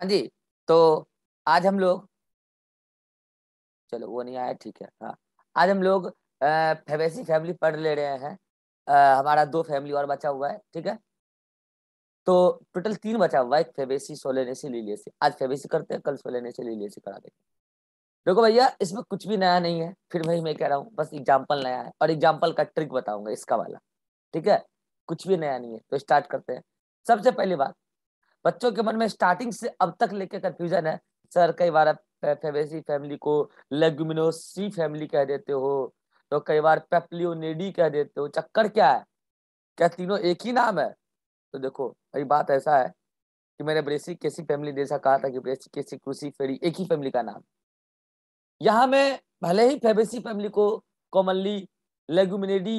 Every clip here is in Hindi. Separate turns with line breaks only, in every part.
हाँ जी तो आज हम लोग चलो वो नहीं आया ठीक है हाँ आज हम लोग फेवेसी फैमिली पढ़ ले रहे हैं आ, हमारा दो फैमिली और बचा हुआ है ठीक है तो टोटल तीन बचा हुआ है एक से लीलिए से आज फेवेसी करते हैं कल लीलिए से करा देंगे देखो भैया इसमें कुछ भी नया नहीं है फिर वही मैं कह रहा हूँ बस एग्जाम्पल नया है और एग्जाम्पल का ट्रिक बताऊंगा इसका वाला ठीक है कुछ भी नया नहीं है तो स्टार्ट करते हैं सबसे पहली बात बच्चों के मन में स्टार्टिंग से अब तक लेके कंफ्यूजन है सर कई बार फेवेसी फैमिली को लेग्यूमिनोसी फैमिली कह देते हो तो कई बार पेप्लियोनेडी कह देते हो चक्कर क्या है क्या तीनों एक ही नाम है तो देखो भाई बात ऐसा है कि मैंने ब्रेसी केसी फैमिली जैसा कहा था कि ब्रेसी केसी क्रूसी फेरी एक ही फैमिली का नाम यहाँ में भले ही फेबेसी फैमिली को कॉमनली लेगुमिनेडी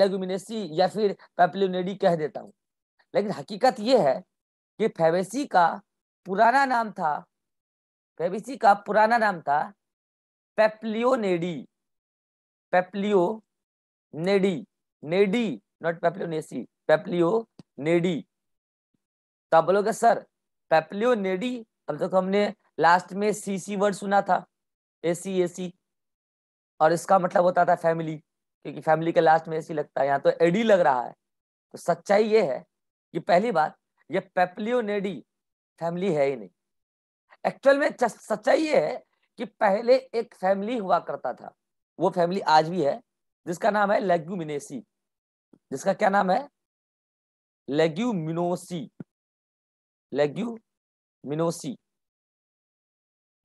लेगुमिनेसी या फिर पेप्लियोनेडी कह देता हूँ लेकिन हकीकत यह है ये फेवेसी का पुराना नाम था फेवेसी का पुराना नाम था पेप्लियोनेडी पेप्लियो नेडी नेडी नॉट पेप्लियोनेसी पेप्लियो नेडी तो आप बोलोगे सर पेप्लियो नेडी अब तक तो हमने लास्ट में सी सी वर्ड सुना था ए सी ए सी और इसका मतलब होता था फैमिली क्योंकि फैमिली के लास्ट में ए सी लगता है यहाँ तो एडी लग रहा है तो सच्चाई ये है कि पहली बात ये पेपलियोनेडी फैमिली है ही नहीं एक्चुअल में सच्चाई ये है कि पहले एक फैमिली हुआ करता था वो फैमिली आज भी है जिसका नाम है लेग्यूमिनेसी जिसका क्या नाम है लेग्यूमिनोसी लेग्यूमिनोसी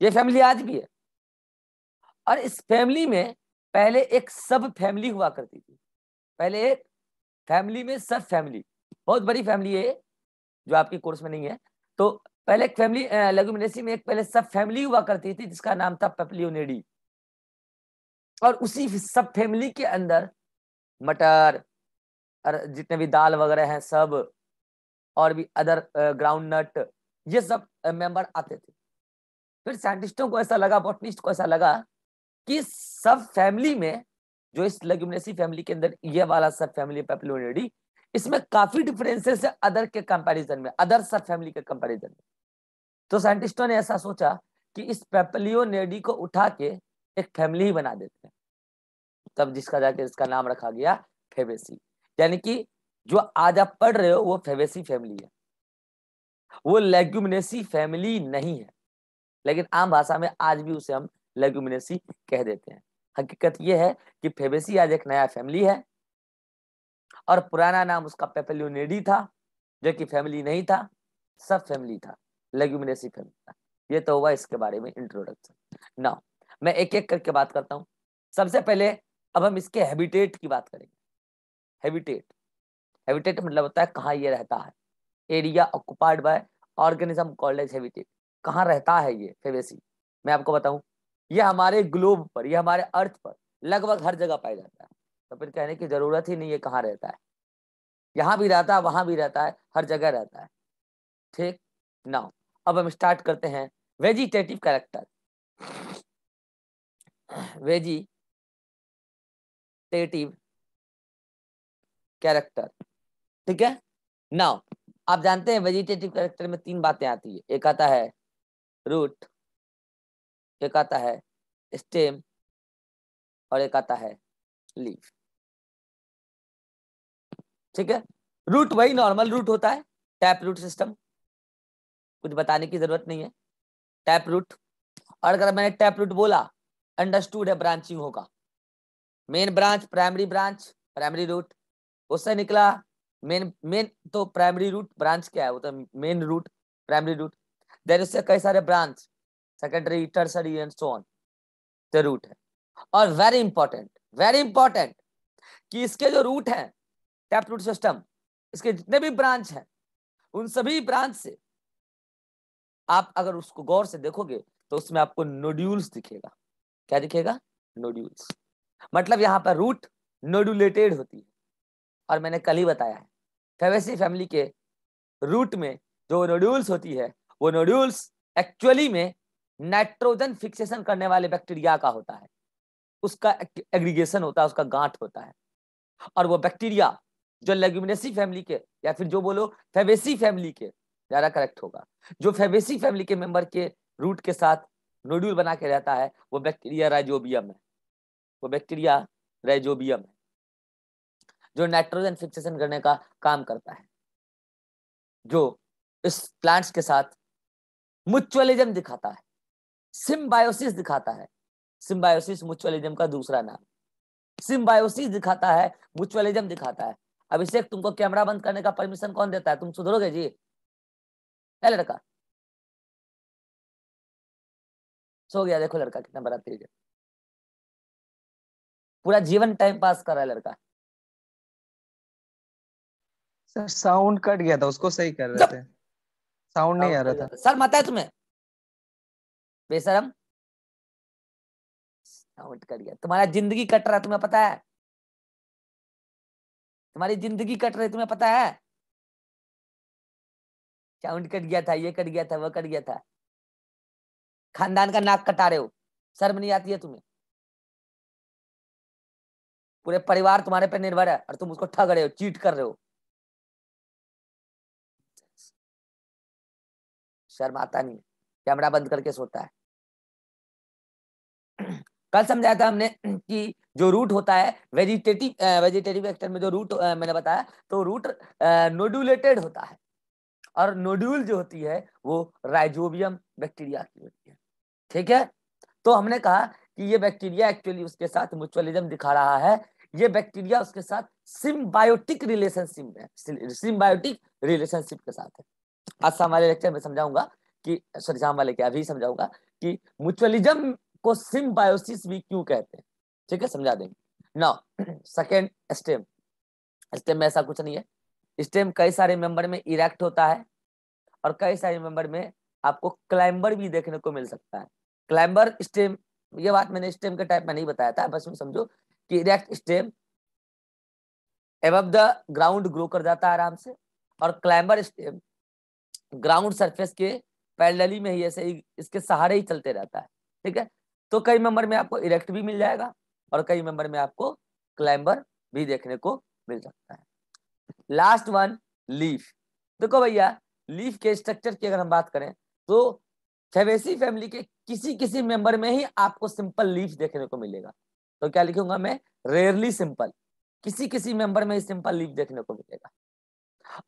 ये फैमिली आज भी है और इस फैमिली में पहले एक सब फैमिली हुआ करती थी पहले एक फैमिली में सब फैमिली बहुत बड़ी फैमिली है जो आपके कोर्स में नहीं है तो पहले फैमिली लेगुमिनेसी में एक पहले सब फैमिली हुआ करती थी जिसका नाम था पेपलियोनेडी और उसी सब फैमिली के अंदर मटर और जितने भी दाल वगैरह हैं सब और भी अदर ग्राउंड नट ये सब मेंबर आते थे फिर साइंटिस्टों को ऐसा लगा बॉटनिस्ट को ऐसा लगा कि सब फैमिली में जो इस लेग्यूमिनेसी फैमिली के अंदर ये वाला सब फैमिली पेपलोनेडी इसमें काफी डिफरेंसेस है अदर के कंपैरिजन में अदर सब फैमिली के कंपैरिजन में तो साइंटिस्टों ने ऐसा सोचा कि इस नेडी को उठा के एक फैमिली ही बना देते हैं तब जिसका जाके इसका नाम रखा गया फेवेसी यानी कि जो आज आप पढ़ रहे हो वो फेवेसी फैमिली है वो लेग्यूमिनेसी फैमिली नहीं है लेकिन आम भाषा में आज भी उसे हम लेग्यूमिनेसी कह देते हैं हकीकत यह है कि फेबेसी आज एक नया फैमिली है और पुराना नाम उसका पेपल्यूनेडी था जो कि फैमिली नहीं था सब फैमिली था लेग्यूमिनेसी फैमिली था ये तो हुआ इसके बारे में इंट्रोडक्शन ना मैं एक एक करके बात करता हूँ सबसे पहले अब हम इसके हैबिटेट की बात करेंगे हैबिटेट हैबिटेट मतलब होता है कहाँ ये रहता है एरिया ऑक्युपाइड बाय ऑर्गेनिज्म कॉलेज हैबिटेट कहाँ रहता है ये फेवेसी मैं आपको बताऊँ ये हमारे ग्लोब पर यह हमारे अर्थ पर लगभग हर जगह पाया जाता है तो फिर कहने की जरूरत ही नहीं है कहाँ रहता है यहाँ भी रहता है वहां भी रहता है हर जगह रहता है ठीक नाउ अब हम स्टार्ट करते हैं वेजिटेटिव कैरेक्टर टेटिव कैरेक्टर ठीक है नाउ आप जानते हैं वेजिटेटिव कैरेक्टर में तीन बातें आती है एक आता है रूट एक आता है स्टेम और एक आता है लीफ ठीक है रूट वही नॉर्मल रूट होता है टैप रूट सिस्टम कुछ बताने की जरूरत नहीं है टैप रूट और अगर मैंने टैप रूट बोला अंडरस्टूड है ब्रांचिंग होगा main branch primary branch primary root उससे निकला मेन मेन तो प्राइमरी रूट ब्रांच क्या है वो तो main root primary root then उससे कई सारे branch secondary tertiary and so on root है और वेरी इंपॉर्टेंट वेरी इंपॉर्टेंट कि इसके जो रूट हैं टैप रूट सिस्टम इसके जितने भी ब्रांच हैं उन सभी ब्रांच से आप अगर उसको गौर से देखोगे तो उसमें आपको नोड्यूल्स दिखेगा क्या दिखेगा नोड्यूल्स मतलब यहाँ पर रूट नोडुलेटेड होती है और मैंने कल ही बताया है फेवेसी फैमिली के रूट में जो नोड्यूल्स होती है वो नोड्यूल्स एक्चुअली में नाइट्रोजन फिक्सेशन करने वाले बैक्टीरिया का होता है उसका एग्रीगेशन होता है उसका गांठ होता है और वो बैक्टीरिया जो लेग्यूमिनेसी फैमिली के या फिर जो बोलो फेवेसी फैमिली के ज्यादा करेक्ट होगा जो फेवेसी फैमिली के मेंबर के रूट के साथ नोड्यूल बना के रहता है वो बैक्टीरिया राइजोबियम है वो बैक्टीरिया राइजोबियम है जो नाइट्रोजन फिक्सेशन करने का काम करता है जो इस प्लांट्स के साथ मुचुअलिज्म दिखाता है सिम्बायोसिस दिखाता है सिम्बायोसिस मुचुअलिज्म का दूसरा नाम सिम्बायोसिस दिखाता है मुचुअलिज्म दिखाता है अभिषेक तुमको कैमरा बंद करने का परमिशन कौन देता है तुम सुधरोगे जी है लड़का सो गया देखो लड़का कितना बड़ा तेज है पूरा जीवन टाइम पास कर रहा है लड़का सर साउंड कट गया था उसको सही कर रहे थे साउंड नहीं आ रहा था।, सर मत है तुम्हें बेसरम साउंड कट गया तुम्हारा जिंदगी कट रहा है तुम्हें पता है तुम्हारी जिंदगी कट रही तुम्हें पता है चाउंड अच्छा, कट गया था ये कट गया था वो कट गया था खानदान का नाक कटा रहे हो शर्म नहीं आती है तुम्हें पूरे परिवार तुम्हारे पे निर्भर है और तुम उसको ठग रहे हो चीट कर रहे हो शर्म आता नहीं कैमरा बंद करके सोता है कल समझाया था हमने कि जो रूट होता है वेजिटेटिव वेजिटेटिव एक्टर में जो रूट मैंने बताया तो रूट नोड्यूलेटेड होता है और नोड्यूल जो होती है वो राइजोबियम बैक्टीरिया की होती है ठीक है तो हमने कहा कि ये बैक्टीरिया एक्चुअली उसके साथ म्यूचुअलिज्म दिखा रहा है ये बैक्टीरिया उसके साथ सिम्बायोटिक रिलेशनशिप में सिम्बायोटिक रिलेशनशिप के साथ है आज वाले लेक्चर में समझाऊंगा कि सॉरी शाम वाले क्या अभी समझाऊंगा कि म्यूचुअलिज्म को सिम्बायोसिस भी क्यों कहते हैं ठीक है समझा देंगे नाउ सेकेंड स्टेम स्टेम में ऐसा कुछ नहीं है स्टेम कई सारे मेंबर में इरेक्ट होता है और कई सारे मेंबर में आपको क्लाइंबर भी देखने को मिल सकता है क्लाइंबर स्टेम ये बात मैंने स्टेम के टाइप में नहीं बताया था बस समझो कि erect stem above the ground grow कर जाता है आराम से और क्लाइंबर स्टेम ग्राउंड सरफेस के पैरेलली में ही ऐसे ही इसके सहारे ही चलते रहता है ठीक है तो कई मेंबर में आपको इरेक्ट भी मिल जाएगा और कई मेंबर में आपको क्लाइंबर भी देखने को मिल सकता है लास्ट वन लीफ देखो भैया लीफ के स्ट्रक्चर की अगर हम बात करें तो फेवेसी फैमिली के किसी किसी मेंबर में ही आपको सिंपल लीफ देखने को मिलेगा तो क्या लिखूंगा मैं रेयरली सिंपल किसी किसी मेंबर में ही सिंपल लीफ देखने को मिलेगा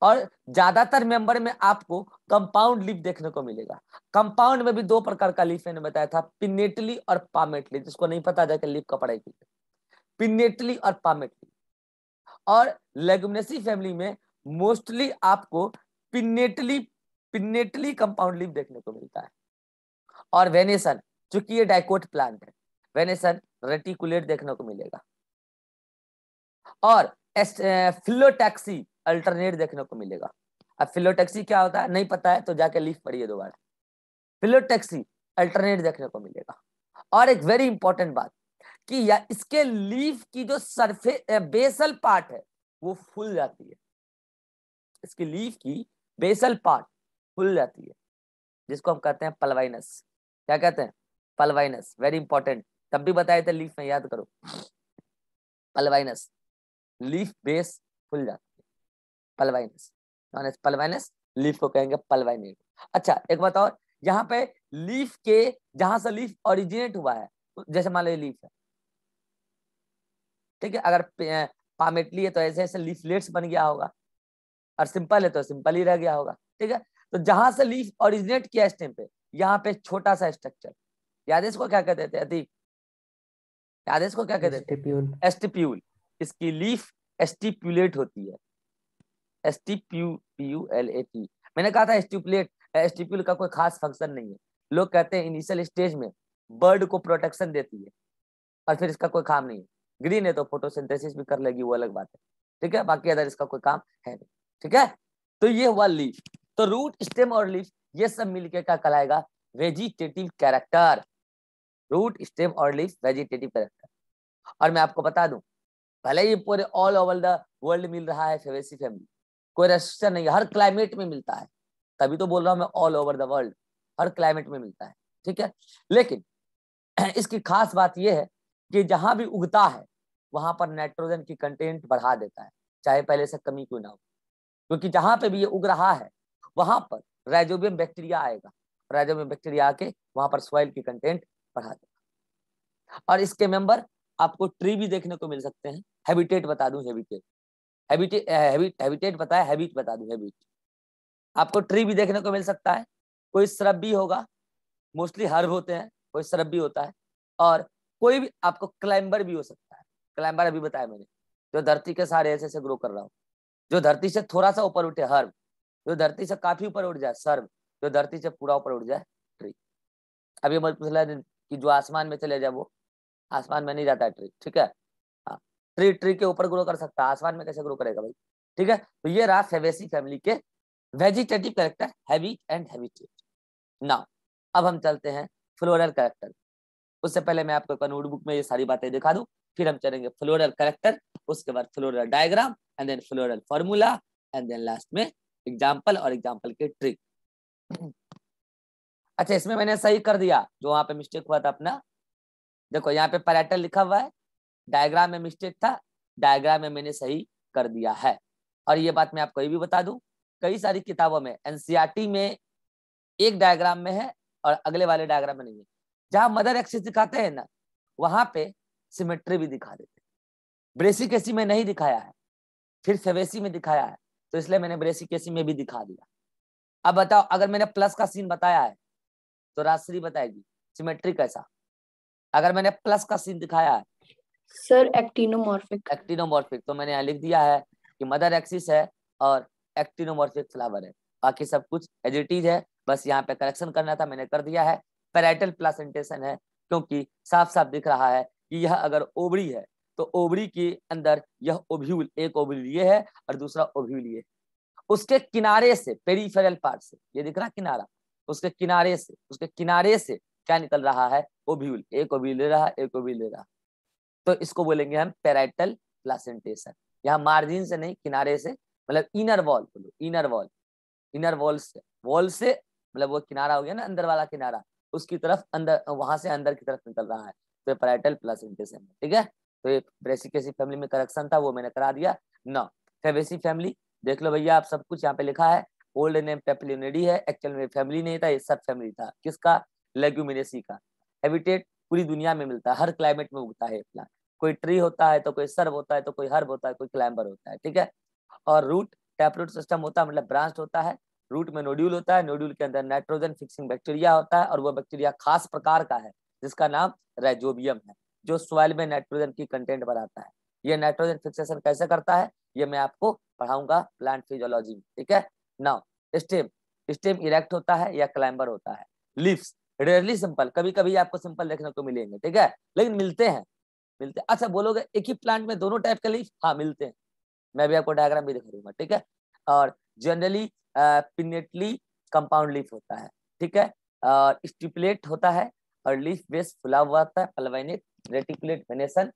और ज्यादातर मेंबर में आपको कंपाउंड लीफ देखने को मिलेगा कंपाउंड में भी दो प्रकार का लीफ मैंने बताया था पिनेटली और पामेटली जिसको नहीं पता जाकर लीफ का पढ़ाई की पिनेटली और पामेटली और लेगुमनेसी फैमिली में मोस्टली आपको पिनेटली पिनेटली कंपाउंड लीफ देखने को मिलता है और वेनेसन चूंकि ये डायकोट प्लांट है वेनेसन रेटिकुलेट देखने को मिलेगा और फिलोटैक्सी eh, अल्टरनेट देखने को मिलेगा अब फिलोटेक्सी क्या होता है नहीं पता है तो जाके लिख पढ़िए दोबारा फिलोटेक्सी अल्टरनेट देखने को मिलेगा और एक वेरी इंपॉर्टेंट बात कि या इसके लीफ की जो सरफे बेसल पार्ट है वो फूल जाती है इसकी लीफ की बेसल पार्ट फूल जाती है जिसको हम कहते हैं पलवाइनस क्या कहते हैं पलवाइनस वेरी इंपॉर्टेंट तब भी बताए थे लीफ में याद करो पलवाइनस लीफ बेस फूल है. Pulvinus known as pulvinus leaf को कहेंगे पलवाइनेट अच्छा एक बात और यहाँ पे लीफ के जहां से लीफ ओरिजिनेट हुआ है जैसे मान लो ये लीफ है ठीक है अगर पामेटली है तो ऐसे ऐसे लीफलेट्स बन गया होगा और सिंपल है तो सिंपल ही रह गया होगा ठीक है तो जहां से लीफ ओरिजिनेट किया स्टेम पे यहाँ पे छोटा सा स्ट्रक्चर याद है इसको क्या कहते थे अतीक याद है इसको क्या कहते थे एस्टिप्यूल इसकी लीफ एस्टिप्यूलेट होती है S T P U L A T मैंने कहा था स्टिपुलेट एस्टिपुल का कोई खास फंक्शन नहीं है लोग कहते हैं इनिशियल स्टेज में बर्ड को प्रोटेक्शन देती है और फिर इसका कोई काम नहीं है ग्रीन है तो फोटोसिंथेसिस भी कर लेगी वो अलग बात है ठीक है बाकी अदर इसका कोई काम है नहीं ठीक है तो ये हुआ लीफ तो रूट स्टेम और लीफ ये सब मिलकर क्या कहलाएगा वेजिटेटिव कैरेक्टर रूट स्टेम और लीफ वेजिटेटिव कैरेक्टर और मैं आपको बता दूं भले ही पूरे ऑल ओवर द वर्ल्ड मिल रहा है फेवेसी फैमिली कोई रेस्ट्रिक्शन नहीं हर क्लाइमेट में मिलता है तभी तो बोल रहा हूं मैं ऑल ओवर द वर्ल्ड हर क्लाइमेट में मिलता है ठीक है लेकिन इसकी खास बात यह है कि जहां भी उगता है वहां पर नाइट्रोजन की कंटेंट बढ़ा देता है चाहे पहले से कमी क्यों ना हो क्योंकि जहां पे भी ये उग रहा है वहां पर राइजोबियम बैक्टीरिया आएगा राइजोबियम बैक्टीरिया आके वहां पर सॉइल की कंटेंट बढ़ा देगा और इसके मेंबर आपको ट्री भी देखने को मिल सकते हैं हैबिटेट बता दूं हैबिटेट हैबिटेट पता है हैबिट बता दू हैबिट आपको ट्री भी देखने को मिल सकता है कोई सरब भी होगा मोस्टली हर्ब होते हैं कोई सरब भी होता है और कोई भी आपको क्लाइंबर भी हो सकता है क्लाइंबर अभी बताया मैंने जो धरती के सारे ऐसे ऐसे ग्रो कर रहा हूँ जो धरती से थोड़ा सा ऊपर उठे हर्ब जो धरती से काफी ऊपर उठ जाए सर्व जो धरती से पूरा ऊपर उठ जाए ट्री अभी मत पूछ कि जो आसमान में चले जाए वो आसमान में नहीं जाता है ट्री ठीक है ट्री ट्री के ऊपर ग्रो कर सकता है आसमान में कैसे ग्रो करेगा भाई ठीक है तो ये रहा सेवेसी फैमिली के vegetative character heavy and heavy treat ना अब हम चलते हैं फ्लोरल कैरेक्टर उससे पहले मैं आपको एक नोटबुक में ये सारी बातें दिखा दूं फिर हम चलेंगे फ्लोरल कैरेक्टर उसके बाद floral diagram and then floral formula and then last में एग्जाम्पल और एग्जाम्पल के ट्रिक अच्छा इसमें मैंने सही कर दिया जो वहां पे मिस्टेक हुआ था अपना देखो यहाँ पे पैरेटल लिखा हुआ है डायग्राम में मिस्टेक था डायग्राम में मैंने सही कर दिया है और ये बात मैं आपको ये भी बता दूं कई सारी किताबों में एनसीईआरटी e में एक डायग्राम में है और अगले वाले डायग्राम में नहीं है जहां मदर एक्सिस दिखाते हैं ना वहां पे सिमेट्री भी दिखा देते एसी में नहीं दिखाया है फिर सेवेसी में दिखाया है तो इसलिए मैंने एसी में भी दिखा दिया अब बताओ अगर मैंने प्लस का सीन बताया है तो राजश्री बताएगी सिमेट्री कैसा अगर मैंने प्लस का सीन दिखाया है सर एक्टिनोमॉर्फिक एक्टिनोमॉर्फिक तो मैंने यहाँ लिख दिया है कि मदर एक्सिस है और एक्टिनोमॉर्फिक फ्लावर है बाकी सब कुछ एजिटीज है बस यहाँ पे करेक्शन करना था मैंने कर दिया है पेराइटल प्लासेंटेशन है क्योंकि साफ साफ दिख रहा है कि यह अगर ओबरी है तो ओबरी के अंदर यह ओब्यूल एक ओबल ये है और दूसरा ओभ्यूल ये उसके किनारे से पेरीफेरल पार्ट से ये दिख रहा किनारा उसके किनारे से उसके किनारे से क्या निकल रहा है ओभ्यूल एक ओब्यूल ले रहा एक ओव्यूल ले रहा तो इसको बोलेंगे हम पेराइटल प्लासेंटेशन यहाँ मार्जिन से नहीं किनारे से मतलब इनर वॉल बोलो इनर वॉल इनर वॉल से वॉल से मतलब वो किनारा हो गया ना अंदर वाला किनारा उसकी तरफ अंदर वहां से अंदर की तरफ निकल रहा है तो ये पैराइटल प्लासेंटेशन है ठीक है तो ये ब्रेसिकेसी फैमिली में करेक्शन था वो मैंने करा दिया नौ फेबेसी फैमिली देख लो भैया आप सब कुछ यहाँ पे लिखा है ओल्ड नेम पेपलिनेडी है एक्चुअल में फैमिली नहीं था ये सब फैमिली था किसका लेग्यूमिनेसी का हैबिटेट पूरी दुनिया में मिलता है हर क्लाइमेट में उगता है प्लांट कोई ट्री होता है तो कोई सर्व होता है तो कोई हर्ब होता है कोई क्लाइंबर होता है ठीक है और रूट टैपरूट सिस्टम होता है मतलब ब्रांच होता है रूट में नोड्यूल होता है नोड्यूल के अंदर नाइट्रोजन फिक्सिंग बैक्टीरिया होता है और वह बैक्टीरिया खास प्रकार का है जिसका नाम रेजोबियम है जो सॉइल में नाइट्रोजन की कंटेंट बनाता है ये नाइट्रोजन फिक्सेशन कैसे करता है ये मैं आपको पढ़ाऊंगा प्लांट फिजियोलॉजी में ठीक है नाउ स्टेम स्टेम इरेक्ट होता है या क्लाइंबर होता है लिप्स रेयरली सिंपल कभी कभी आपको सिंपल देखने को मिलेंगे ठीक है लेकिन मिलते हैं मिलते हैं अच्छा बोलोगे एक ही प्लांट में दोनों टाइप के लीफ हाँ मिलते हैं मैं भी आपको डायग्राम भी दिखा दूंगा ठीक है और जनरली पिनेटली कंपाउंड लीफ होता है ठीक है और स्टिपुलेट होता है और लीफ बेस फुला हुआ होता है pulvinate reticulate venation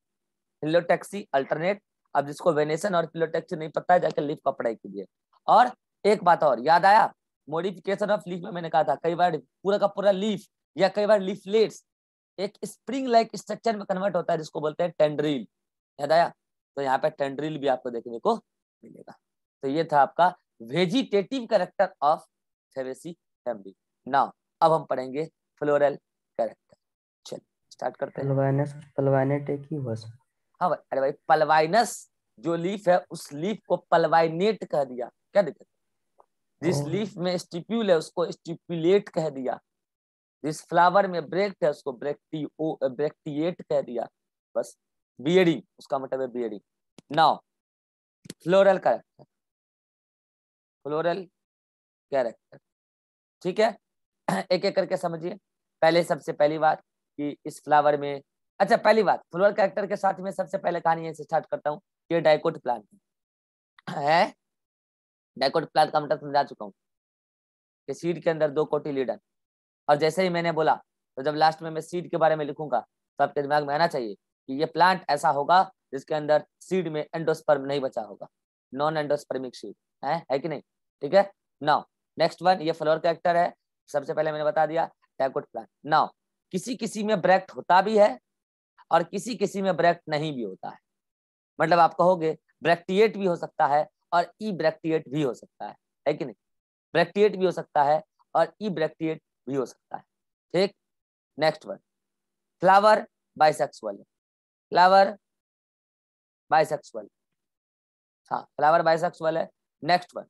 phyllotaxy alternate अब जिसको वेनेसन और फिलोटेक्सी नहीं पता है जाकर लीफ का पढ़ाई कीजिए और एक बात और याद आया मॉडिफिकेशन ऑफ लीफ में मैंने कहा था कई बार पूरा का पूरा लीफ या कई बार लीफलेट्स एक स्प्रिंग लाइक स्ट्रक्चर में कन्वर्ट होता है जिसको बोलते हैं टेंड्रिल याद आया तो यहाँ पे टेंड्रिल भी आपको देखने को मिलेगा तो ये था आपका vegetative character of Fabaceae family now अब हम पढ़ेंगे फ्लोरल करेक्टर चल स्टार्ट करते हैं पलवाइनेट एक ही वर्ड हाँ भाई अरे भाई पलवाइनस जो लीफ है उस लीफ को पलवाइनेट कह दिया क्या दिक्कत जिस लीफ में स्टिप्यूल है उसको स्टिप्यूलेट कह दिया इस फ्लावर में ब्रेक है उसको ब्रेक्टी ब्रेक्टिएट कह दिया बस बियडिंग उसका मतलब है बियडिंग now floral character floral character ठीक है एक एक करके समझिए पहले सबसे पहली बात कि इस फ्लावर में अच्छा पहली बात फ्लोरल कैरेक्टर के साथ में सबसे पहले कहानी यहीं से स्टार्ट करता हूँ ये डायकोट प्लांट है डायकोट प्लांट का मतलब समझा चुका हूँ सीड के अंदर दो कोटी लीडर और जैसे ही मैंने बोला तो जब लास्ट में मैं सीड के बारे में लिखूंगा तो आपके दिमाग में आना चाहिए कि ये प्लांट ऐसा होगा जिसके अंदर सीड में एंडोस्पर्म नहीं बचा होगा नॉन एंडोस्पर्मिक सीड है है कि नहीं ठीक है नाउ नेक्स्ट वन ये फ्लोर कैरेक्टर है सबसे पहले मैंने बता दिया टैकोट प्लांट नाउ किसी किसी में ब्रैक्ट होता भी है और किसी किसी में ब्रैक्ट नहीं भी होता है मतलब आप कहोगे ब्रैक्टिएट भी हो सकता है और ई ब्रैक्टिएट भी हो सकता है है कि नहीं ब्रैक्टिएट भी हो सकता है और ई ब्रैक्टिएट भी हो सकता है ठीक next word flower bisexual flower bisexual हाँ फ्लावर बाइसेक्सुअल है next word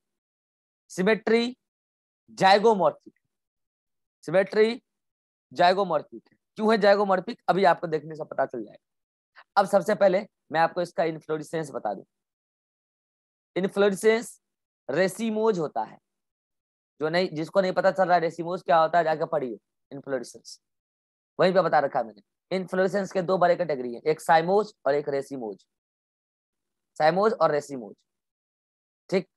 symmetry zygomorphic symmetry zygomorphic है क्यों है जायगोमॉर्फिक अभी आपको देखने से पता चल जाएगा अब सबसे पहले मैं आपको इसका इन्फ्लोरिसेंस बता दूं इन्फ्लोरिसेंस रेसिमोज होता है जो नहीं जिसको नहीं पता चल रहा है डेसिमोस क्या होता है जाके पढ़िए इन्फ्लोरेसेंस वहीं पे बता रखा मैंने इन्फ्लोरेसेंस के दो बड़े कैटेगरी हैं एक साइमोज और एक रेसिमोज साइमोज और रेसिमोज ठीक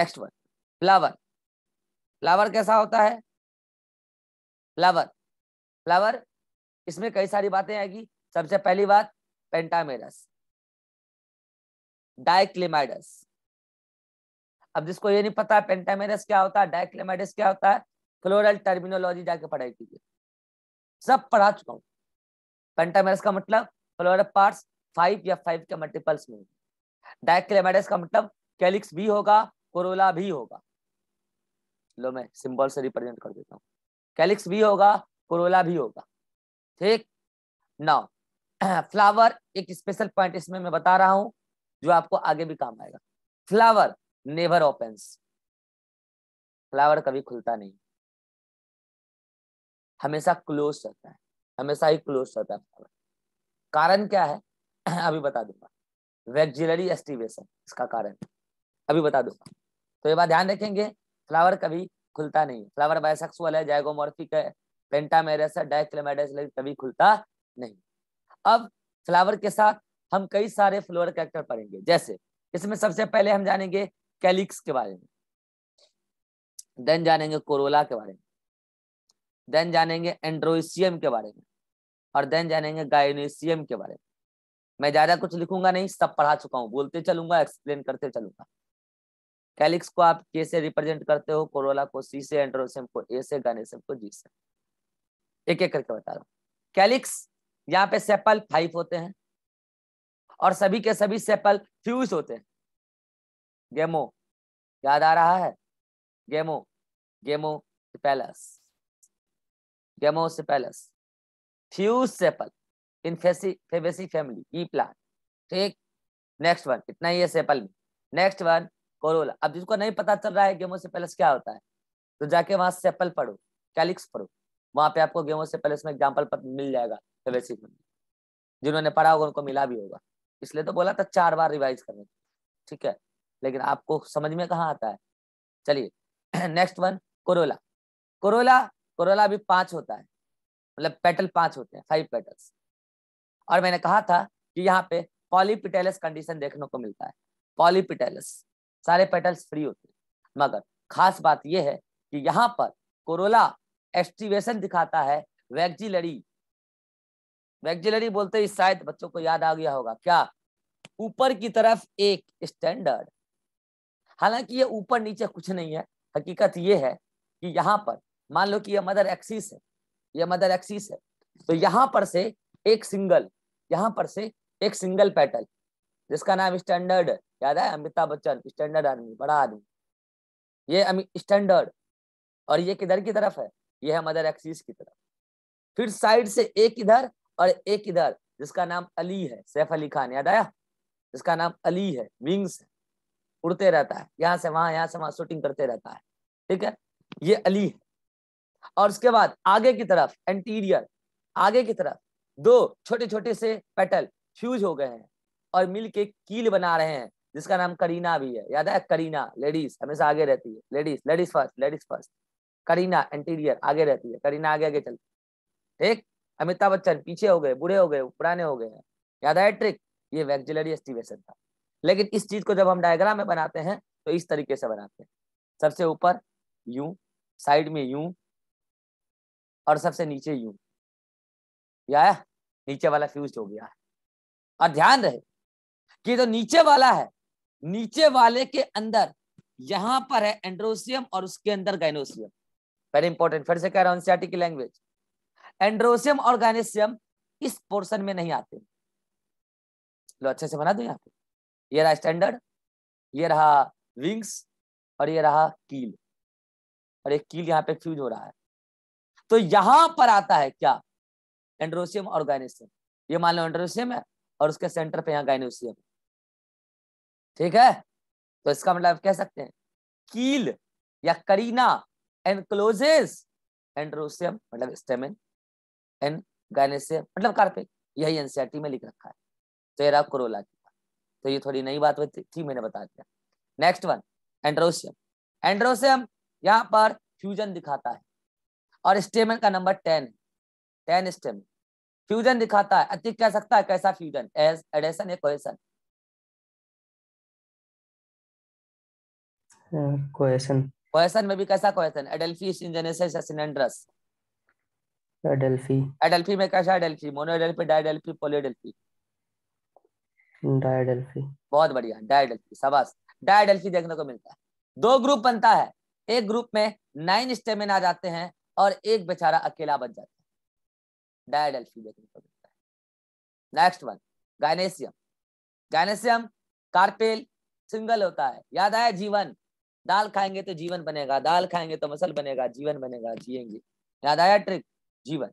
नेक्स्ट वन फ्लावर फ्लावर कैसा होता है फ्लावर फ्लावर इसमें कई सारी बातें आएगी सबसे पहली बात पेंटामेरस डाइक्लेमाइडस अब जिसको ये नहीं पता पेंटामेरस क्या होता है डाइक्लेमाइडस क्या होता है फ्लोरल टर्मिनोलॉजी जाके पढ़ाई कीजिए सब पढ़ा चुका हूँ पेंटामेरस का मतलब फ्लोरल पार्ट्स फाइव या फाइव के मल्टीपल्स में डाइक्लेमाइडस का मतलब कैलिक्स भी होगा कोरोला भी होगा लो मैं सिंबल से रिप्रेजेंट कर देता हूँ कैलिक्स भी होगा कोरोला भी होगा ठीक नाउ फ्लावर एक स्पेशल पॉइंट इसमें मैं बता रहा हूँ जो आपको आगे भी काम आएगा फ्लावर नेवर ओपन्स फ्लावर कभी खुलता नहीं हमेशा क्लोज रहता है हमेशा ही क्लोज रहता है फ्लावर कारण क्या है अभी बता दूंगा वेक्जिलरी एस्टिवेशन इसका कारण अभी बता दूंगा तो ये बात ध्यान रखेंगे फ्लावर कभी खुलता नहीं फ्लावर बायसेक्सुअल है जैगोमोर्फिक है पेंटामेरस है डायक्लेमेडस कभी खुलता नहीं अब फ्लावर के साथ हम कई सारे फ्लोर कैरेक्टर पढ़ेंगे जैसे इसमें सबसे पहले हम जानेंगे कैलिक्स के बारे में देन जानेंगे कोरोला के बारे में देन जानेंगे एंड्रोइसियम के बारे में और देन जानेंगे गायनेशियम के बारे में मैं ज्यादा कुछ लिखूंगा नहीं सब पढ़ा चुका हूँ बोलते चलूंगा एक्सप्लेन करते चलूंगा कैलिक्स को आप के से रिप्रेजेंट करते हो कोरोला को सी से एंड्रोसियम को ए से गायनेशियम को जी से एक एक करके बता रहा हूँ कैलिक्स यहाँ पे सेपल फाइव होते हैं और सभी के सभी सेपल फ्यूज होते हैं गेमो याद आ रहा है गेमो gamosepalous gamosepalous fuse sepal in फेसी फेवेसी फैमिली ई प्लांट ठीक नेक्स्ट वन इतना ही है सेपल में नेक्स्ट वन कोरोला अब जिसको नहीं पता चल रहा है गेमो सिपेलस क्या होता है तो जाके वहां सेपल पढ़ो कैलिक्स पढ़ो वहां पे आपको गेमो सिपेलस में एग्जाम्पल पर मिल जाएगा फेवेसी फैमिली जिन्होंने पढ़ा होगा उनको मिला भी होगा इसलिए तो बोला था चार बार रिवाइज करने ठीक है लेकिन आपको समझ में कहाँ आता है चलिए next one corolla corolla corolla भी पांच होता है मतलब पेटल पांच होते हैं फाइव पेटल्स और मैंने कहा था कि यहाँ पे पॉलीपिटेलस कंडीशन देखने को मिलता है पॉलीपिटेलस सारे पेटल्स फ्री होते हैं मगर खास बात यह है कि यहाँ पर कोरोला एस्टिवेशन दिखाता है वैक्जिलरी वैक्जिलरी बोलते ही शायद बच्चों को याद आ गया होगा क्या ऊपर की तरफ एक स्टैंडर्ड हालांकि ये ऊपर नीचे कुछ नहीं है हकीकत ये है कि यहाँ पर मान लो कि यह मदर एक्सिस है यह मदर एक्सिस है तो यहाँ पर से एक सिंगल यहाँ पर से एक सिंगल पेटल जिसका नाम स्टैंडर्ड याद है अमिताभ बच्चन स्टैंडर्ड आदमी बड़ा आदमी ये स्टैंडर्ड और ये किधर की तरफ है ये है मदर एक्सिस की तरफ फिर साइड से एक इधर और एक इधर जिसका नाम अली है सैफ अली खान याद आया जिसका नाम अली है विंग्स है उड़ते रहता है यहाँ से वहां यहाँ से वहां शूटिंग करते रहता है ठीक है ये अली है और उसके बाद आगे की तरफ एंटीरियर आगे की तरफ दो छोटे छोटे से पेटल फ्यूज हो गए हैं और मिल के कील बना रहे हैं जिसका नाम करीना भी है याद है करीना लेडीज हमेशा आगे रहती है ladies ladies first ladies first carina anterior आगे रहती है करीना आगे आगे चलती ठीक अमिताभ बच्चन पीछे हो गए बूढ़े हो गए पुराने हो गए हैं याद है ट्रिक ये वैक्जिलरी एस्टिवेशन था लेकिन इस चीज को जब हम डायग्राम में बनाते हैं तो इस तरीके से बनाते हैं सबसे ऊपर यू साइड में यू और सबसे नीचे यू या नीचे वाला फ्यूज हो गया है और ध्यान रहे कि जो तो नीचे वाला है नीचे वाले के अंदर यहां पर है एंड्रोसियम और उसके अंदर गाइनोसियम वेरी इंपॉर्टेंट फिर से कह रहा हूं एनसीआरटी की लैंग्वेज एंड्रोसियम और गाइनोसियम इस पोर्शन में नहीं आते लो अच्छे से बना दो यहाँ पे ये रहा स्टैंडर्ड ये रहा विंग्स और ये रहा कील और एक कील यहाँ पे फ्यूज हो रहा है तो यहां पर आता है क्या एंड्रोसियम और गाइनेसियम ये मान लो एंड्रोसियम है और उसके सेंटर पे यहाँ गाइनेसियम ठीक है तो इसका मतलब कह सकते हैं कील या करीना एनक्लोजेस एंड्रोसियम मतलब स्टेमिन एन गाइनेसियम मतलब कार्पिक यही एनसीआरटी में लिख रखा है तो ये रहा कोरोला की तो ये थोड़ी नई बात थी मैंने बता दिया नेक्स्ट वन एंड्रोसियम एंड्रोसियम यहाँ पर फ्यूजन दिखाता है और स्टेमन का number ten ten stem fusion दिखाता है अति कह सकता है कैसा फ्यूजन एज एडेशन या कोएशन कोएशन कोएशन में भी कैसा कोएशन एडेल्फी जेनेसिस एसिनेंड्रस एडेल्फी एडेल्फी में कैसा एडेल्फी मोनो डाइडेल्फी पोलीडेल्फी हम्म, डायडेल्फी बहुत बढ़िया डायडेल्फी शाबाश डायडेल्फी देखने को मिलता है दो ग्रुप बनता है एक ग्रुप में नाइन स्टेमिन आ जाते हैं और एक बेचारा अकेला बच जाता है डायडेल्फी देखने को मिलता है next one gynoecium gynoecium carpel single होता है याद आया जीवन दाल खाएंगे तो जीवन बनेगा दाल खाएंगे तो मसल बनेगा जीवन बनेगा जियेंगे याद आया ट्रिक जीवन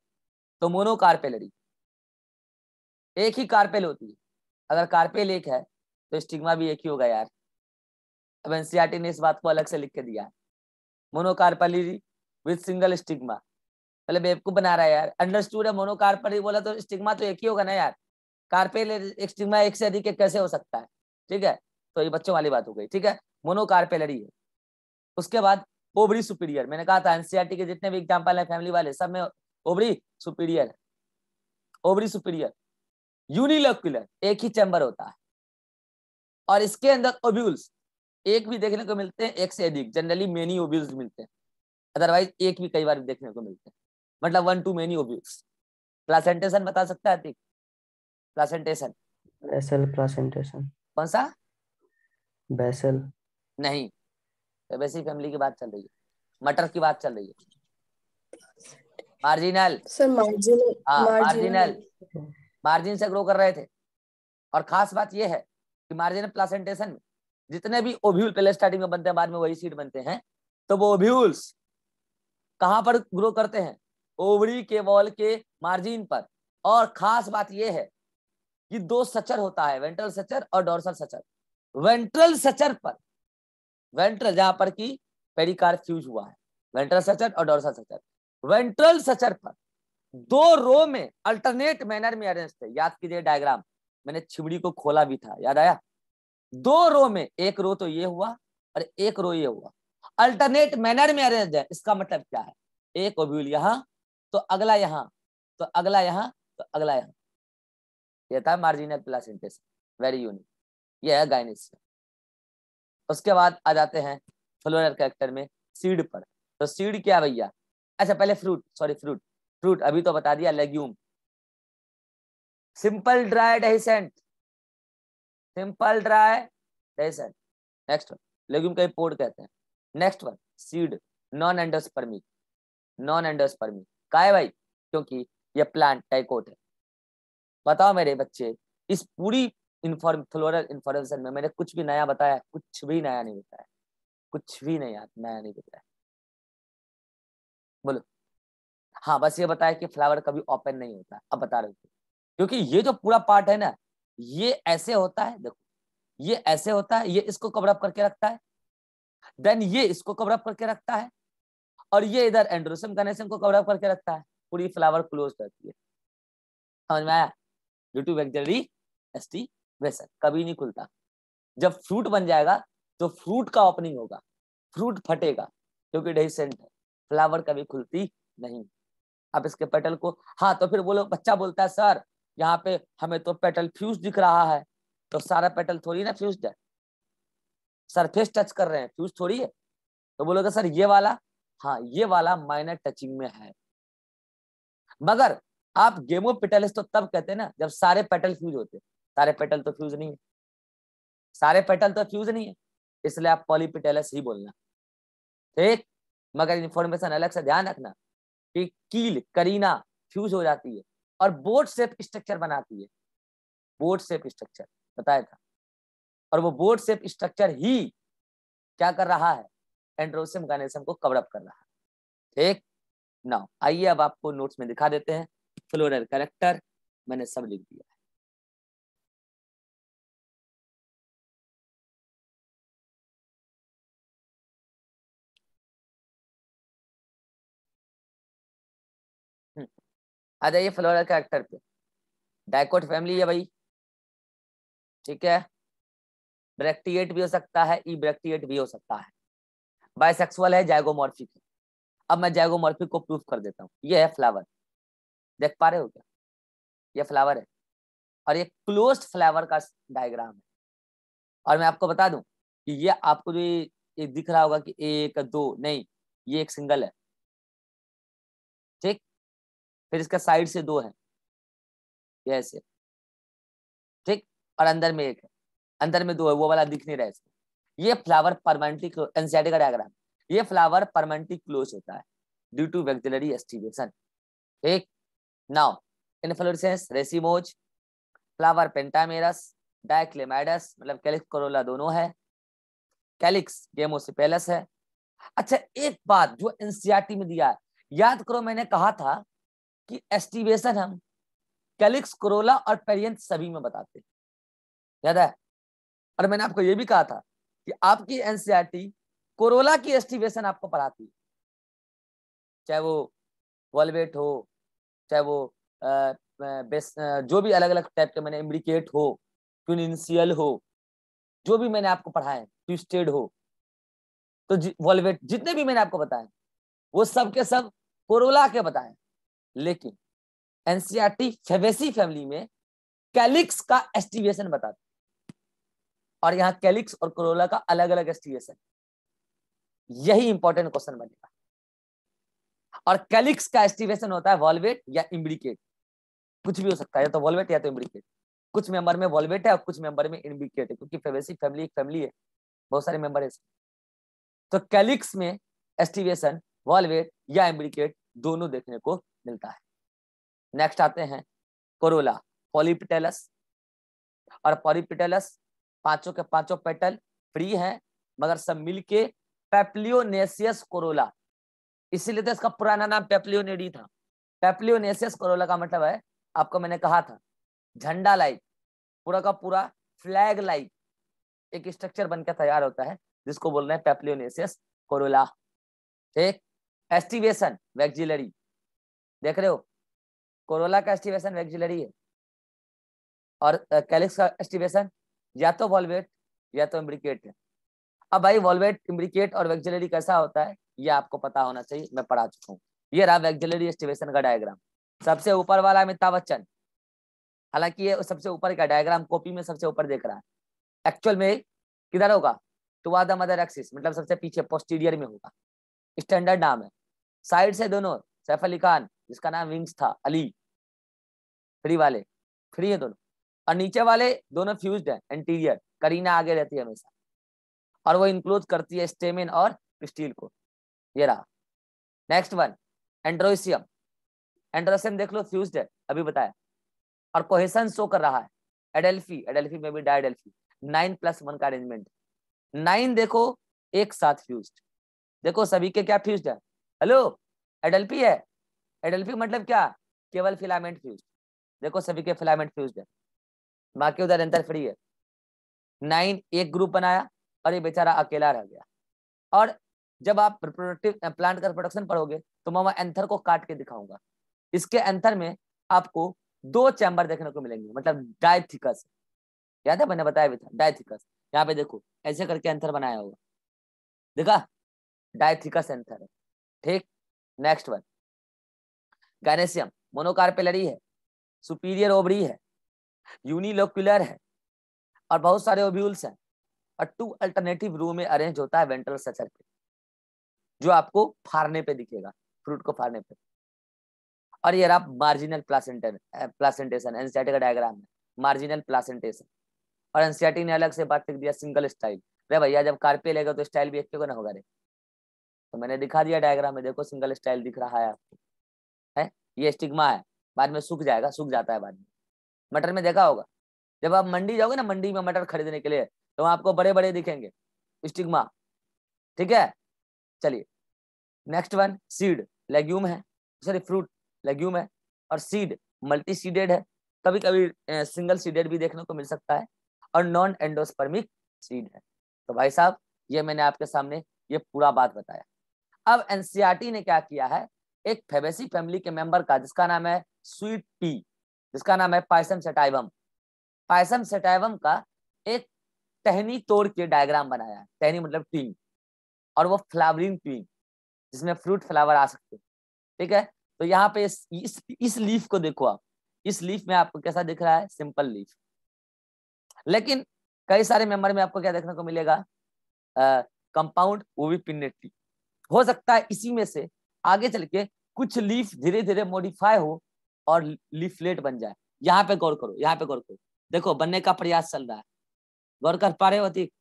तो मोनो कार्पेलरी एक ही कार्पेल होती है अगर कार्पेल एक है तो स्टिग्मा भी एक ही होगा यार अब एनसीआरटी e ने इस बात को अलग से लिख के दिया मोनोकार्पली विद सिंगल स्टिग्मा मतलब बेवकूफ बना रहा है यार अंडरस्टूड है मोनोकार्पली बोला तो स्टिग्मा तो एक ही होगा ना यार कार्पेल एक स्टिग्मा एक से अधिक कैसे हो सकता है ठीक है तो ये बच्चों वाली बात हो गई ठीक है मोनोकार्पेलरी है उसके बाद ओबरी सुपीरियर मैंने कहा था एनसीआरटी e के जितने भी एग्जाम्पल है फैमिली वाले सब में ovary superior ovary superior unilocular एक ही चैम्बर होता है और इसके अंदर ओब्यूल्स एक भी देखने को मिलते हैं एक से अधिक जनरली मेनी ओब्यूल्स मिलते हैं अदरवाइज एक भी कई बार देखने को मिलते हैं मतलब one to many ovules placentation बता सकता है अधिक प्लासेंटेशन बेसल प्लासेंटेशन कौन सा बेसल नहीं बेसी तो फैमिली की बात चल रही है मटर की बात चल रही है marginal sir marginal marginal margin से ग्रो कर रहे थे और खास बात यह है कि मार्जिन प्लासेंटेशन में जितने भी ओव्यूल पहले स्टार्टिंग में बनते हैं बाद में वही सीड बनते हैं तो वो ओव्यूल्स कहाँ पर ग्रो करते हैं ओवरी के वॉल के मार्जिन पर और खास बात यह है कि दो सचर होता है वेंट्रल सचर और डोरसल सचर वेंट्रल सचर पर वेंट्रल जहां पर की पेरिकार्ड फ्यूज हुआ है वेंट्रल सचर और डोरसल सचर वेंट्रल सचर पर दो रो में अल्टरनेट मैनर में अरेंज थे याद कीजिए डायग्राम मैंने छिबड़ी को खोला भी था याद आया दो रो में एक रो तो ये हुआ और एक रो ये हुआ अल्टरनेट मैनर में अरेंज है इसका मतलब क्या है एक ओब्यूल यहां तो अगला यहां तो अगला यहां तो अगला यहां यह था मार्जिनल प्लासेंटेशन वेरी यूनिक यह है गाइनिस उसके बाद आ जाते हैं फ्लोरल कैरेक्टर में सीड पर तो सीड क्या भैया अच्छा पहले फ्रूट सॉरी फ्रूट फ्रूट अभी तो बता दिया legume simple dry dehiscent simple dry dehiscent next one legume का पोड कहते हैं next one seed non endospermic non endospermic का है भाई क्योंकि ये प्लांट टाइकोट है बताओ मेरे बच्चे इस पूरी इन्फॉर्म फ्लोरल इन्फॉर्मेशन में मैंने कुछ भी नया बताया कुछ भी नया नहीं बताया कुछ भी नया नया नहीं बताया बोलो हाँ बस ये बताया कि फ्लावर कभी ओपन नहीं होता अब बता रहे थे क्योंकि ये जो पूरा पार्ट है ना ये ऐसे होता है देखो ये ऐसे होता है ये इसको कवरअप करके रखता है देन ये इसको कवरअप करके रखता है और ये इधर एंड्रोसम कनेक्शन को कवरअप करके रखता है पूरी फ्लावर क्लोज करती है समझ में आया ड्यू टू कभी नहीं खुलता जब फ्रूट बन जाएगा तो फ्रूट का ओपनिंग होगा फ्रूट फटेगा क्योंकि डेसेंट है फ्लावर कभी खुलती नहीं आप इसके पेटल को हाँ तो फिर बोलो बच्चा बोलता है सर यहाँ पे हमें तो पेटल फ्यूज दिख रहा है तो सारा पेटल थोड़ी ना फ्यूज है सरफेस टच कर रहे हैं फ्यूज थोड़ी है तो बोलोगे सर ये वाला हाँ ये वाला माइनर टचिंग में है मगर आप गेमो पेटल्स तो तब कहते हैं ना जब सारे पेटल फ्यूज होते सारे पेटल तो फ्यूज नहीं है सारे पेटल तो फ्यूज नहीं है इसलिए आप पॉलीपिटेलस ही बोलना ठीक मगर इन्फॉर्मेशन अलग से ध्यान रखना कि कील करीना फ्यूज हो जाती है और बोट सेप स्ट्रक्चर बनाती है बोट सेप स्ट्रक्चर बताया था और वो बोट सेप स्ट्रक्चर ही क्या कर रहा है एंड्रोसियम गनेसम को कवरअप कर रहा है ठीक ना आइए अब आपको नोट्स में दिखा देते हैं फ्लोरल करेक्टर मैंने सब लिख दिया है आ जाइए फ्लोरल कैरेक्टर पे डायकोट फैमिली है भाई ठीक है ब्रैक्टिएट भी हो सकता है ई ब्रैक्टिएट भी हो सकता है बायसेक्सुअल है जैगोमॉर्फिक है अब मैं जैगोमॉर्फिक को प्रूफ कर देता हूँ ये है फ्लावर देख पा रहे हो क्या ये फ्लावर है और ये क्लोज फ्लावर का डायग्राम है और मैं आपको बता दूं कि ये आपको जो ये दिख रहा होगा कि एक दो नहीं ये एक सिंगल है ठीक फिर इसका साइड से दो है ऐसे ठीक और अंदर में एक है अंदर में दो है वो वाला दिख नहीं रहा है ये फ्लावर परमानेंटली एनसीआरटी का डायग्राम ये फ्लावर परमानेंटली क्लोज होता है ड्यू टू वेक्टिलरी एस्टिवेशन ठीक now inflorescence racemose flower pentamerous dichlamydeous मतलब कैलिक्स कोरोला दोनों है कैलिक्स गेमोसिपेलस है अच्छा एक बात जो एनसीआरटी में दिया है याद करो मैंने कहा था कि एस्टिवेशन हम कैलिक्स कोरोला और पेरियंट सभी में बताते हैं याद है और मैंने आपको ये भी कहा था कि आपकी एनसीईआरटी कोरोला e की एस्टिवेशन आपको पढ़ाती है चाहे वो वॉलवेट हो चाहे वो बेस जो भी अलग अलग टाइप के मैंने इम्ब्रिकेट हो क्विनिशियल हो जो भी मैंने आपको पढ़ाए ट्विस्टेड हो तो वॉलवेट जितने भी मैंने आपको बताए वो सब के सब कोरोला के बताएं लेकिन एनसीआरटी फेवेसी फैमिली में कैलिक्स का एस्टिवेशन बताते और यहां कैलिक्स और कोरोला का अलग अलग एस्टिवेशन यही इंपॉर्टेंट क्वेश्चन बनेगा और कैलिक्स का एस्टिवेशन होता है वॉल्वेट या इम्ब्रिकेट कुछ भी हो सकता है या तो वॉल्वेट या तो इम्ब्रिकेट कुछ मेंबर में वॉल्वेट है और कुछ मेंबर में इम्ब्रिकेट है क्योंकि फेवेसी फैमिली एक फैमिली है बहुत सारे मेंबर है तो कैलिक्स में एस्टिवेशन वॉल्वेट या इम्ब्रिकेट दोनों देखने को मिलता है नेक्स्ट आते हैं कोरोला पॉलीपिटेलस और पॉलीपिटेलस पांचों के पांचों पेटल फ्री हैं मगर सब मिलके पेप्लियोनेसियस कोरोला इसीलिए तो इसका पुराना नाम पेप्लियोनेडी था पेप्लियोनेसियस कोरोला का मतलब है आपको मैंने कहा था झंडा लाइक पूरा का पूरा फ्लैग लाइक एक स्ट्रक्चर बनकर तैयार होता है जिसको बोल रहे हैं पेप्लियोनेसियस कोरोला ठीक एस्टिवेशन वैक्जिलरी देख रहे हो कोरोला का एस्टिवेशन वेक्जुलरी है और कैलिक्स का एस्टिवेशन या तो वॉलवेट या तो इम्ब्रिकेट है अब भाई वॉलवेट इम्ब्रिकेट और वेक्जुलरी कैसा होता है ये आपको पता होना चाहिए मैं पढ़ा चुका हूँ ये रहा वेक्जुलरी एस्टिवेशन का डायग्राम सबसे ऊपर वाला अमिताभ बच्चन हालांकि ये सबसे ऊपर का डायग्राम कॉपी में सबसे ऊपर देख रहा है एक्चुअल में किधर होगा टुआ द मदर एक्सिस मतलब सबसे पीछे पोस्टीरियर में होगा स्टैंडर्ड नाम है साइड से दोनों सैफ अली खान जिसका नाम विंग्स था अली फ्री वाले फ्री है दोनों और नीचे वाले दोनों फ्यूज है एंटीरियर करीना आगे रहती है हमेशा और वो इंक्लूड करती है स्टेमिन और स्टील को ये रहा नेक्स्ट वन एंड्रोसियम एंड्रोसियम देख लो फ्यूज है अभी बताया और कोहेसन शो कर रहा है एडेल्फी एडेल्फी में भी डायडेल्फी नाइन प्लस वन का अरेंजमेंट नाइन देखो एक साथ फ्यूज देखो सभी के क्या फ्यूज है हेलो एडेल्फी है एडल्फिक मतलब क्या केवल फिलामेंट फ्यूज देखो सभी के फिलामेंट फ्यूज है बाकी उधर अंतर फ्री है नाइन एक ग्रुप बनाया और ये बेचारा अकेला रह गया और जब आप रिप्रोडक्टिव प्लांट का प्रोडक्शन पढ़ोगे तो मैं वहां एंथर को काट के दिखाऊंगा इसके एंथर में आपको दो चैम्बर देखने को मिलेंगे मतलब डायथिकस याद है मैंने बताया भी था डायथिकस यहाँ पे देखो ऐसे करके एंथर बनाया होगा देखा डायथिकस एंथर है ठीक नेक्स्ट वन गाइनेशियम मोनोकार्पेलरी है सुपीरियर ओबरी है यूनिलोक्युलर है और बहुत सारे ओब्यूल्स हैं और टू अल्टरनेटिव रू में अरेंज होता है वेंट्रल सचर के जो आपको फारने पे दिखेगा फ्रूट को फारने पे और ये आप मार्जिनल प्लासेंटर प्लासेंटेशन एनसीआरटी का डायग्राम है मार्जिनल प्लासेंटेशन और एनसीआरटी ने अलग से बात लिख दिया सिंगल स्टाइल रे भैया जब कार्पे लेगा तो स्टाइल भी एक को ना होगा रे तो मैंने दिखा दिया डायग्राम में देखो सिंगल स्टाइल दिख रहा है आपको है ये स्टिग्मा है बाद में सूख जाएगा सूख जाता है बाद में मटर में देखा होगा जब आप मंडी जाओगे ना मंडी में मटर खरीदने के लिए तो वहाँ आपको बड़े बड़े दिखेंगे स्टिग्मा ठीक है चलिए नेक्स्ट वन सीड लेग्यूम है सॉरी फ्रूट लेग्यूम है और सीड मल्टी सीडेड है कभी कभी सिंगल सीडेड भी देखने को मिल सकता है और नॉन एंडोस्पर्मिक सीड है तो भाई साहब ये मैंने आपके सामने ये पूरा बात बताया अब एनसीआरटी e ने क्या किया है एक फेबेसी फैमिली के मेंबर का जिसका नाम है स्वीट पी जिसका नाम है पायसम सेटाइवम पायसम सेटाइवम का एक टहनी तोड़ के डायग्राम बनाया है टहनी मतलब ट्विंग और वो फ्लावरिंग ट्विंग जिसमें फ्रूट फ्लावर आ सकते हैं ठीक है तो यहाँ पे इस, इस इस लीफ को देखो आप इस लीफ में आपको कैसा दिख रहा है सिंपल लीफ लेकिन कई सारे मेंबर में आपको क्या देखने को मिलेगा कंपाउंड वो भी पिन्नेटी हो सकता है इसी में से आगे चल के कुछ लीफ धीरे धीरे मॉडिफाई हो और लीफलेट बन जाए यहाँ पे गौर करो यहाँ पे गौर करो देखो बनने का प्रयास चल रहा है गौर कर पा रहे हो अतीक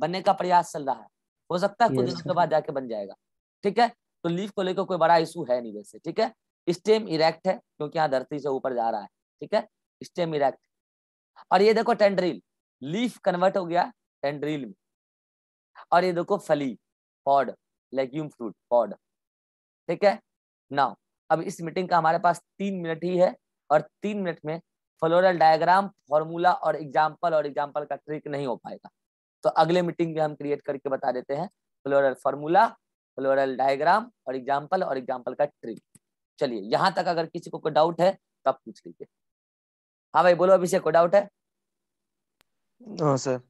बनने का प्रयास चल रहा है हो सकता है कुछ दिनों के बाद जाके बन जाएगा ठीक है तो लीफ को लेकर कोई बड़ा इशू है नहीं वैसे ठीक है स्टेम इरेक्ट है क्योंकि यहाँ धरती से ऊपर जा रहा है ठीक है स्टेम इरेक्ट और ये देखो टेंड्रिल लीफ कन्वर्ट हो गया टेंड्रिल में और ये देखो फली पॉड लेग्यूम फ्रूट पॉड ठीक है नाउ अब इस मीटिंग का हमारे पास तीन मिनट ही है और तीन मिनट में फ्लोरल डायग्राम फॉर्मूला और एग्जाम्पल और एग्जाम्पल का ट्रिक नहीं हो पाएगा तो अगले मीटिंग में हम क्रिएट करके बता देते हैं फ्लोरल फॉर्मूला फ्लोरल डायग्राम और एग्जाम्पल और एग्जाम्पल का ट्रिक चलिए यहाँ तक अगर किसी को कोई डाउट है तो आप पूछ लीजिए हाँ भाई बोलो अभी से कोई डाउट है सर हाँ, no,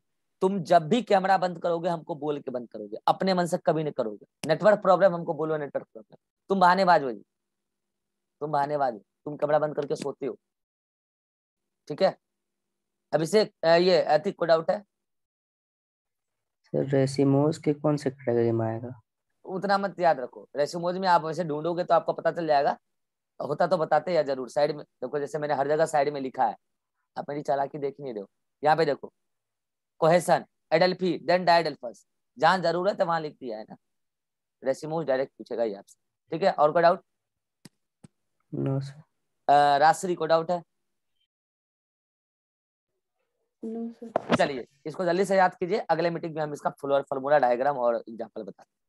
तुम जब भी कैमरा बंद करोगे हमको बोल के बंद करोगे अपने मन से कभी नहीं करोगे नेटवर्क प्रॉब्लम हमको बोलो नेटवर्क प्रॉब्लम तुम बहानेबाज हो जी तुम बहाने बाज तुम कैमरा बंद करके सोते हो ठीक है अभी से ये एथिक को डाउट है सर रेसिमोज के कौन से कैटेगरी में आएगा उतना मत याद रखो रेसिमोज में आप वैसे ढूंढोगे तो आपको पता चल जाएगा होता तो बताते हैं जरूर साइड में देखो जैसे मैंने हर जगह साइड में लिखा है आप मेरी चालाकी देख नहीं रहे हो यहाँ पे देखो कोहेसन एडल्फी देन डायडल्फस जहां जरूरत है वहां लिख दिया है ना रेसिमूस डायरेक्ट पूछेगा ये आपसे ठीक है और कोई डाउट नो सर रासरी को डाउट है चलिए इसको जल्दी से याद कीजिए अगले मीटिंग में हम इसका फ्लोर फॉर्मूला डायग्राम और एग्जाम्पल बताते हैं